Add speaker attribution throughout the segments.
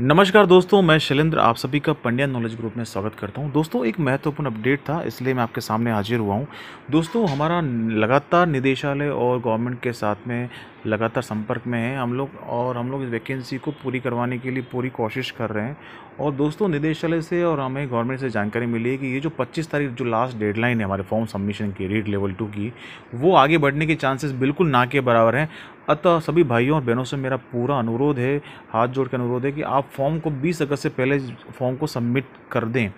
Speaker 1: नमस्कार दोस्तों मैं शैलेंद्र आप सभी का पंड्या नॉलेज ग्रुप में स्वागत करता हूं दोस्तों एक महत्वपूर्ण अपडेट था इसलिए मैं आपके सामने हाजिर हुआ हूं दोस्तों हमारा लगातार निदेशालय और गवर्नमेंट के साथ में लगातार संपर्क में है हम लोग और हम लोग इस वैकेंसी को पूरी करवाने के लिए पूरी कोशिश कर रहे हैं और दोस्तों निदेशालय से और हमें गवर्नमेंट से जानकारी मिली है कि ये जो पच्चीस तारीख जो लास्ट डेडलाइन है हमारे फॉर्म सबमिशन की रेट लेवल टू की वो आगे बढ़ने के चांसेस बिल्कुल ना के बराबर हैं अतः सभी भाइयों और बहनों से मेरा पूरा अनुरोध है हाथ जोड़ के अनुरोध है कि आप फॉर्म को 20 अगस्त से पहले फॉर्म को सबमिट कर दें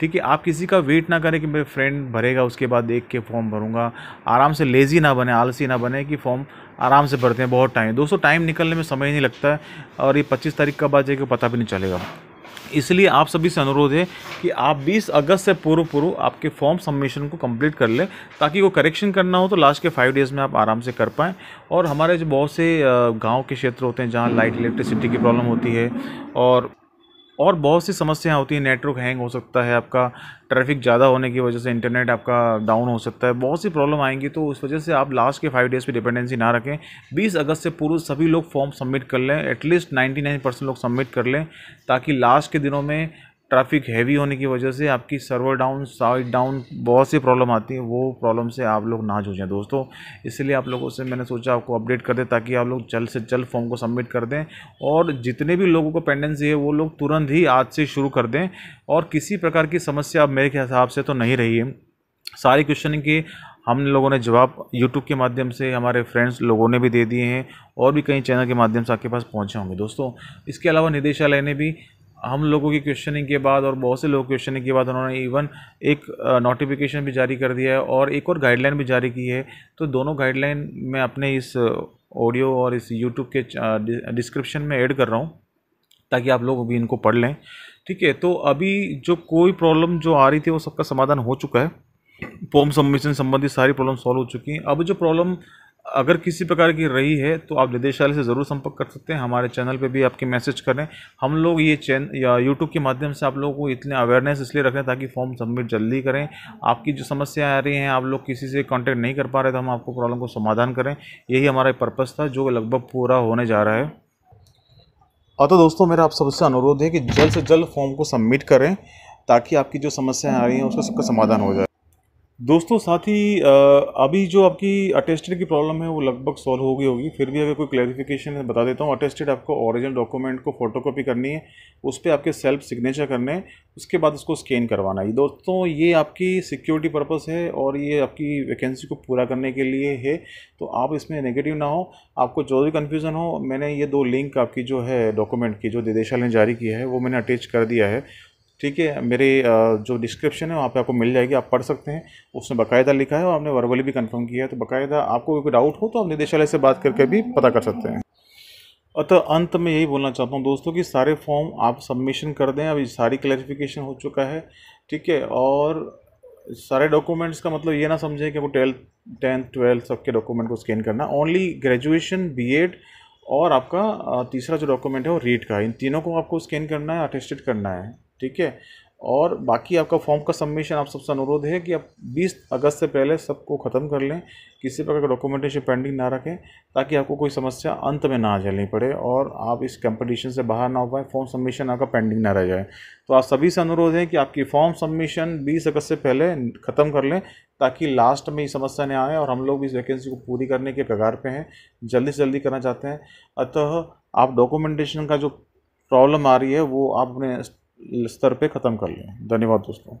Speaker 1: ठीक है आप किसी का वेट ना करें कि मेरे फ्रेंड भरेगा उसके बाद देख के फॉर्म भरूंगा आराम से लेज़ी ना बने आलसी ना बने कि फॉर्म आराम से भरते हैं बहुत टाइम दोस्तों टाइम निकलने में समय नहीं लगता है और ये पच्चीस तारीख कब आ जाएगा पता भी नहीं चलेगा इसलिए आप सभी से अनुरोध है कि आप 20 अगस्त से पूर्व पूर्व आपके फॉर्म सबमिशन को कंप्लीट कर लें ताकि वो करेक्शन करना हो तो लास्ट के फाइव डेज़ में आप आराम से कर पाएँ और हमारे जो बहुत से गाँव के क्षेत्र होते हैं जहाँ लाइट इलेक्ट्रिसिटी की प्रॉब्लम होती है और और बहुत सी समस्याएं होती हैं नेटवर्क हैंग हो सकता है आपका ट्रैफिक ज़्यादा होने की वजह से इंटरनेट आपका डाउन हो सकता है बहुत सी प्रॉब्लम आएंगी तो उस वजह से आप लास्ट के फाइव डेज़ पे डिपेंडेंसी ना रखें 20 अगस्त से पूर्व सभी लोग फॉर्म सबमिट कर लें एटलीस्ट 99 परसेंट लोग सबमिट कर लें ताकि लास्ट के दिनों में ट्रैफिक हैवी होने की वजह से आपकी सर्वर डाउन साइट डाउन बहुत सी प्रॉब्लम आती है वो प्रॉब्लम से आप लोग ना जूझें दोस्तों इसलिए आप लोगों से मैंने सोचा आपको अपडेट कर दें ताकि आप लोग जल्द से जल्द फॉर्म को सबमिट कर दें और जितने भी लोगों को पेंडेंसी है वो लोग तुरंत ही आज से शुरू कर दें और किसी प्रकार की समस्या अब मेरे हिसाब से तो नहीं रही है सारी क्वेश्चन की हम लोगों ने जवाब यूट्यूब के माध्यम से हमारे फ्रेंड्स लोगों ने भी दे दिए हैं और भी कई चैनल के माध्यम से आपके पास पहुंचे होंगे दोस्तों इसके अलावा निदेशालय ने भी हम लोगों की क्वेश्चनिंग के बाद और बहुत से लोग क्वेश्चनिंग के बाद उन्होंने इवन एक नोटिफिकेशन भी जारी कर दिया है और एक और गाइडलाइन भी जारी की है तो दोनों गाइडलाइन मैं अपने इस ऑडियो और इस यूट्यूब के डिस्क्रिप्शन में ऐड कर रहा हूँ ताकि आप लोग भी इनको पढ़ लें ठीक है तो अभी जो कोई प्रॉब्लम जो आ रही थी वो सबका समाधान हो चुका है फॉर्म सबमिशन संबंधी सारी प्रॉब्लम सॉल्व हो चुकी हैं अब जो प्रॉब्लम अगर किसी प्रकार की रही है तो आप निदेशालय से ज़रूर संपर्क कर सकते हैं हमारे चैनल पे भी आपके मैसेज करें हम लोग ये चैन या यूट्यूब के माध्यम से आप लोगों को इतने अवेयरनेस इसलिए रख रहे हैं ताकि फॉर्म सबमिट जल्दी करें आपकी जो समस्या आ रही हैं आप लोग किसी से कांटेक्ट नहीं कर पा रहे तो हम आपको प्रॉब्लम को समाधान करें यही हमारा पर्पज़ था जो लगभग पूरा होने जा रहा है और हाँ, तो दोस्तों मेरा आप सबसे अनुरोध है कि जल्द से जल्द फॉर्म को सबमिट करें ताकि आपकी जो समस्याएँ आ रही हैं उसका सबका समाधान हो जाए दोस्तों साथ ही अभी जो आपकी अटेस्टेड की प्रॉब्लम है वो लगभग सॉल्व हो गई होगी फिर भी अगर कोई क्लैरिफिकेशन है बता देता हूँ अटेस्टेड आपको ओरिजिनल डॉक्यूमेंट को फोटोकॉपी करनी है उस पर आपके सेल्फ सिग्नेचर करने हैं उसके बाद उसको स्कैन करवाना है दोस्तों ये आपकी सिक्योरिटी पर्पस है और ये आपकी वैकेंसी को पूरा करने के लिए है तो आप इसमें नेगेटिव ना हो आपको जो भी कन्फ्यूज़न हो मैंने ये दो लिंक आपकी जो है डॉक्यूमेंट की जो निदेशालय ने जारी किया है वो मैंने अटैच कर दिया है ठीक है मेरे जो डिस्क्रिप्शन है वहाँ पे आपको मिल जाएगी आप पढ़ सकते हैं उसमें बकायदा लिखा है और हमने वर्बली भी कंफर्म किया है तो बकायदा आपको कोई डाउट हो तो आप निदेशालय से बात करके भी पता कर सकते हैं अतः अंत में यही बोलना चाहता हूँ दोस्तों कि सारे फॉर्म आप सबमिशन कर दें अभी सारी क्लैरिफिकेशन हो चुका है ठीक है और सारे डॉक्यूमेंट्स का मतलब ये ना समझें कि वो ट्वेल्थ टेंथ ट्वेल्थ सबके डॉक्यूमेंट को स्कैन करना ओनली ग्रेजुएशन बी और आपका तीसरा जो डॉक्यूमेंट है वो रीट का इन तीनों को आपको स्कैन करना है अटेस्टेड करना है ठीक है और बाकी आपका फॉर्म का सबमिशन आप सबसे अनुरोध है कि आप 20 अगस्त से पहले सबको ख़त्म कर लें किसी प्रकार का डॉक्यूमेंटेशन पेंडिंग ना रखें ताकि आपको कोई समस्या अंत में ना झेलनी पड़े और आप इस कंपटीशन से बाहर ना हो पाए फॉर्म सबमिशन आपका पेंडिंग ना रह जाए तो आप सभी से अनुरोध है कि आपकी फॉर्म सबमिशन बीस अगस्त से पहले ख़त्म कर लें ताकि लास्ट में ये समस्या नहीं आए और हम लोग इस वैकेंसी को पूरी करने के कगार पर हैं जल्दी से जल्दी करना चाहते हैं अतः आप डॉक्यूमेंटेशन का जो प्रॉब्लम आ रही है वो आप अपने स्तर पे ख़त्म कर लें धन्यवाद दोस्तों